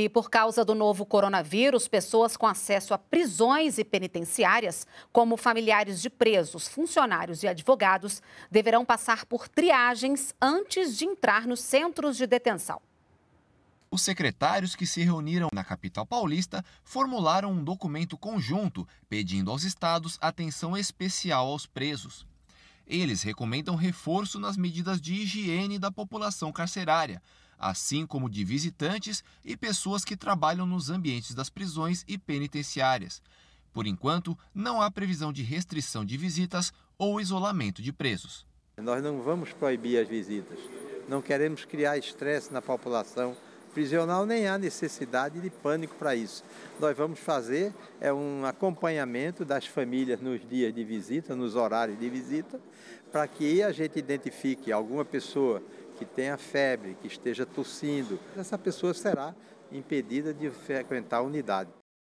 E por causa do novo coronavírus, pessoas com acesso a prisões e penitenciárias, como familiares de presos, funcionários e advogados, deverão passar por triagens antes de entrar nos centros de detenção. Os secretários que se reuniram na capital paulista formularam um documento conjunto pedindo aos estados atenção especial aos presos. Eles recomendam reforço nas medidas de higiene da população carcerária assim como de visitantes e pessoas que trabalham nos ambientes das prisões e penitenciárias. Por enquanto, não há previsão de restrição de visitas ou isolamento de presos. Nós não vamos proibir as visitas, não queremos criar estresse na população prisional, nem há necessidade de pânico para isso. Nós vamos fazer é um acompanhamento das famílias nos dias de visita, nos horários de visita, para que a gente identifique alguma pessoa que tenha febre, que esteja tossindo. Essa pessoa será impedida de frequentar a unidade.